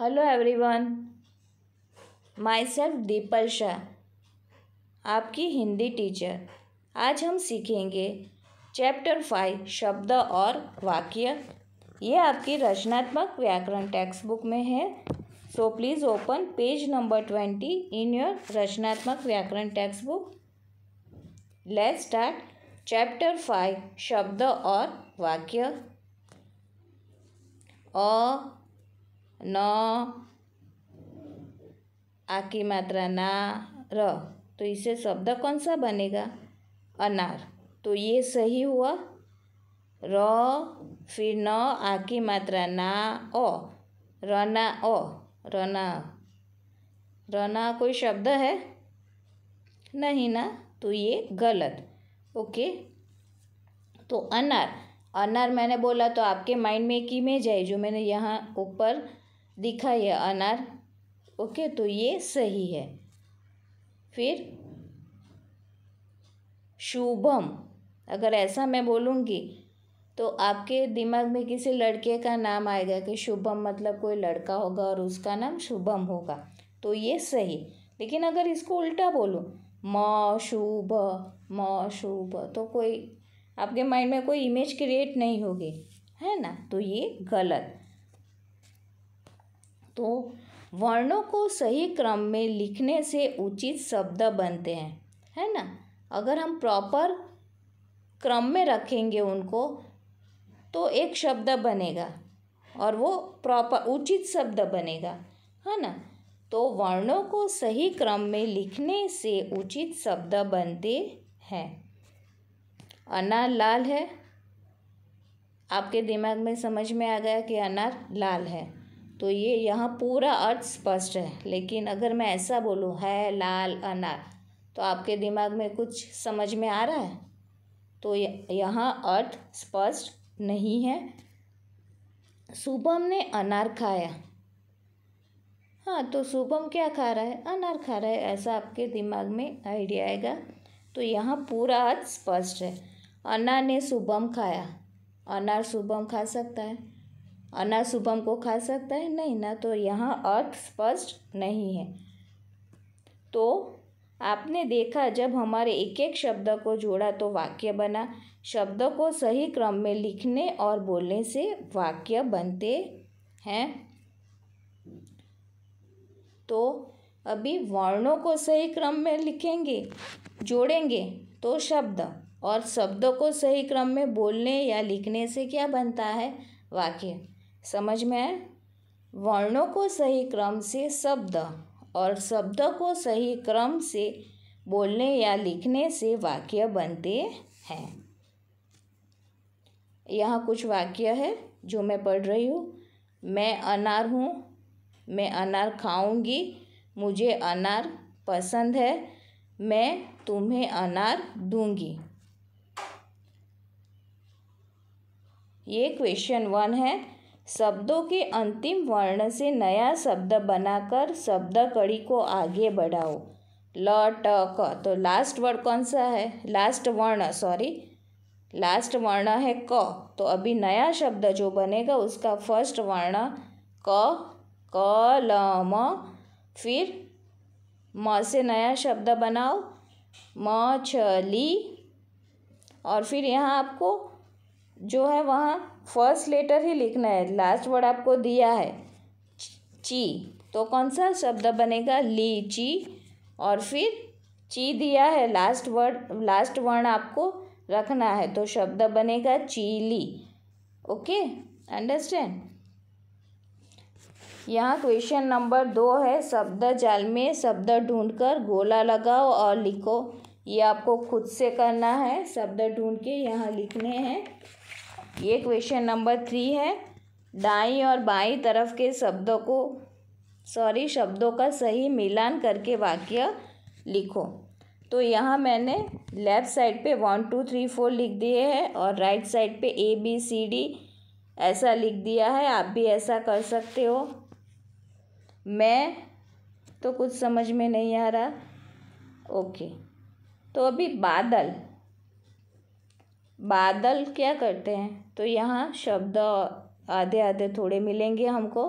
hello everyone myself Deepal Shah आपकी Hindi teacher आज हम सीखेंगे चैप्टर फाइव शब्द और वाक्य ये आपकी रचनात्मक व्याकरण टेक्स्ट बुक में है so please open page number twenty in your Rachnatmak Vyakaran textbook let's start chapter five शब्द और वाक्य अ न आ की मात्रा ना र तो इसे शब्द कौन सा बनेगा अनार तो ये सही हुआ र फिर न आ की मात्रा ना ओ रना ओ रना रना कोई शब्द है नहीं ना तो ये गलत ओके तो अनार अनार मैंने बोला तो आपके माइंड में एक इमेज आई जो मैंने यहाँ ऊपर दिखा यह अनार ओके तो ये सही है फिर शुभम अगर ऐसा मैं बोलूँगी तो आपके दिमाग में किसी लड़के का नाम आएगा कि शुभम मतलब कोई लड़का होगा और उसका नाम शुभम होगा तो ये सही लेकिन अगर इसको उल्टा बोलूँ म शुभ म शुभ तो कोई आपके माइंड में कोई इमेज क्रिएट नहीं होगी है ना तो ये गलत तो वर्णों को सही क्रम में लिखने से उचित शब्द बनते हैं है ना अगर हम प्रॉपर क्रम में रखेंगे उनको तो एक शब्द बनेगा और वो प्रॉपर उचित शब्द बनेगा है ना तो वर्णों को सही क्रम में लिखने से उचित शब्द बनते हैं अनार लाल है आपके दिमाग में समझ में आ गया कि अनार लाल है तो ये यहाँ पूरा अर्थ स्पष्ट है लेकिन अगर मैं ऐसा बोलूँ है लाल अनार तो आपके दिमाग में कुछ समझ में आ रहा है तो यहाँ अर्थ स्पष्ट नहीं है शुभम ने अनार खाया हाँ तो शुभम क्या खा रहा है अनार खा रहा है ऐसा आपके दिमाग में आइडिया आएगा तो यहाँ पूरा अर्थ स्पष्ट है अनार ने शुभम खाया अनार शुभम खा सकता है और ना शुभम को खा सकता है नहीं ना तो यहाँ अर्थ स्पष्ट नहीं है तो आपने देखा जब हमारे एक एक शब्द को जोड़ा तो वाक्य बना शब्द को सही क्रम में लिखने और बोलने से वाक्य बनते हैं तो अभी वर्णों को सही क्रम में लिखेंगे जोड़ेंगे तो शब्द और शब्दों को सही क्रम में बोलने या लिखने से क्या बनता है वाक्य समझ में आए वर्णों को सही क्रम से शब्द और शब्द को सही क्रम से बोलने या लिखने से वाक्य बनते हैं यहाँ कुछ वाक्य है जो मैं पढ़ रही हूँ मैं अनार हूँ मैं अनार खाऊंगी मुझे अनार पसंद है मैं तुम्हें अनार दूंगी ये क्वेश्चन वन है शब्दों के अंतिम वर्ण से नया शब्द बनाकर शब्द कड़ी को आगे बढ़ाओ ल ट क तो लास्ट वर्ड कौन सा है लास्ट वर्ण सॉरी लास्ट वर्ण है क तो अभी नया शब्द जो बनेगा उसका फर्स्ट वर्ण क क ल म फिर म से नया शब्द बनाओ म ली और फिर यहाँ आपको जो है वहाँ फर्स्ट लेटर ही लिखना है लास्ट वर्ड आपको दिया है ची तो कौन सा शब्द बनेगा ली ची और फिर ची दिया है लास्ट वर्ड लास्ट वर्ण आपको रखना है तो शब्द बनेगा चीली ओके अंडरस्टैंड यहाँ क्वेश्चन नंबर दो है शब्द जाल में शब्द ढूंढकर गोला लगाओ और लिखो ये आपको खुद से करना है शब्द ढूंढ के यहाँ लिखने हैं ये क्वेश्चन नंबर थ्री है दाई और बाई तरफ के शब्दों को सॉरी शब्दों का सही मिलान करके वाक्य लिखो तो यहाँ मैंने लेफ़्ट साइड पे वन टू थ्री फोर लिख दिए हैं और राइट साइड पे ए बी सी डी ऐसा लिख दिया है आप भी ऐसा कर सकते हो मैं तो कुछ समझ में नहीं आ रहा ओके तो अभी बादल बादल क्या करते हैं तो यहाँ शब्द आधे आधे थोड़े मिलेंगे हमको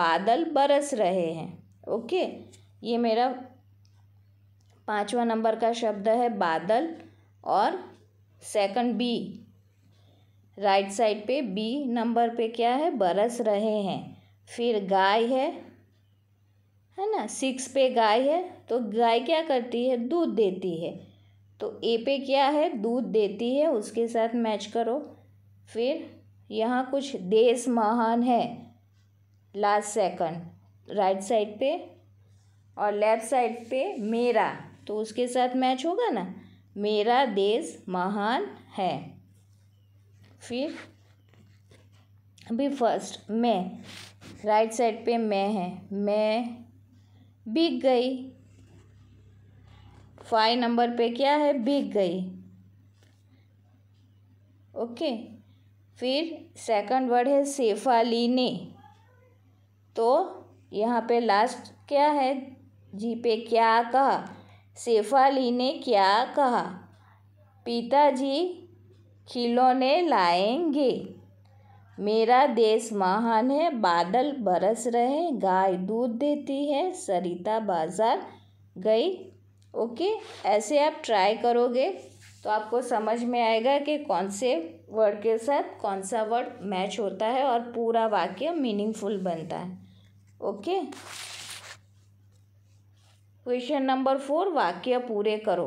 बादल बरस रहे हैं ओके ये मेरा पाँचवा नंबर का शब्द है बादल और सेकंड बी राइट साइड पे बी नंबर पे क्या है बरस रहे हैं फिर गाय है है ना सिक्स पे गाय है तो गाय क्या करती है दूध देती है तो ए पे क्या है दूध देती है उसके साथ मैच करो फिर यहाँ कुछ देश महान है लास्ट सेकंड राइट साइड पे और लेफ्ट साइड पे मेरा तो उसके साथ मैच होगा ना मेरा देश महान है फिर अभी फर्स्ट मैं राइट साइड पे मैं है मैं बिक गई फाइव नंबर पे क्या है भीग गई ओके फिर सेकंड वर्ड है ने तो यहाँ पे लास्ट क्या है जी पे क्या कहा सेफाली ने क्या कहा पिताजी खिलौने लाएंगे मेरा देश महान है बादल बरस रहे गाय दूध देती है सरिता बाजार गई ओके ऐसे आप ट्राई करोगे तो आपको समझ में आएगा कि कौन से वर्ड के साथ कौन सा वर्ड मैच होता है और पूरा वाक्य मीनिंगफुल बनता है ओके क्वेश्चन नंबर फोर वाक्य पूरे करो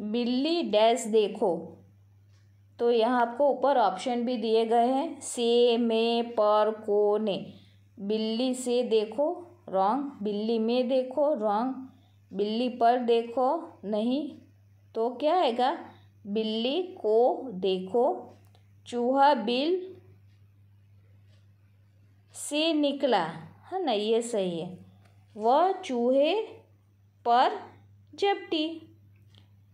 बिल्ली डैश देखो तो यहाँ आपको ऊपर ऑप्शन भी दिए गए हैं से में पर को ने बिल्ली से देखो रॉन्ग बिल्ली में देखो रॉन्ग बिल्ली पर देखो नहीं तो क्या आएगा बिल्ली को देखो चूहा बिल से निकला है हाँ ना ये सही है वह चूहे पर जपटी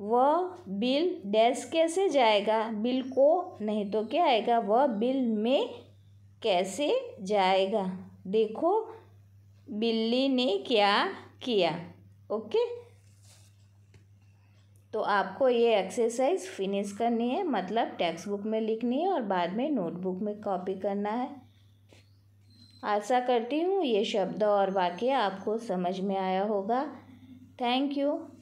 वह बिल डैश कैसे जाएगा बिल को नहीं तो क्या आएगा वह बिल में कैसे जाएगा देखो बिल्ली ने क्या किया ओके तो आपको ये एक्सरसाइज फिनिश करनी है मतलब टेक्स्ट बुक में लिखनी है और बाद में नोटबुक में कॉपी करना है आशा करती हूँ ये शब्द और वाक्य आपको समझ में आया होगा थैंक यू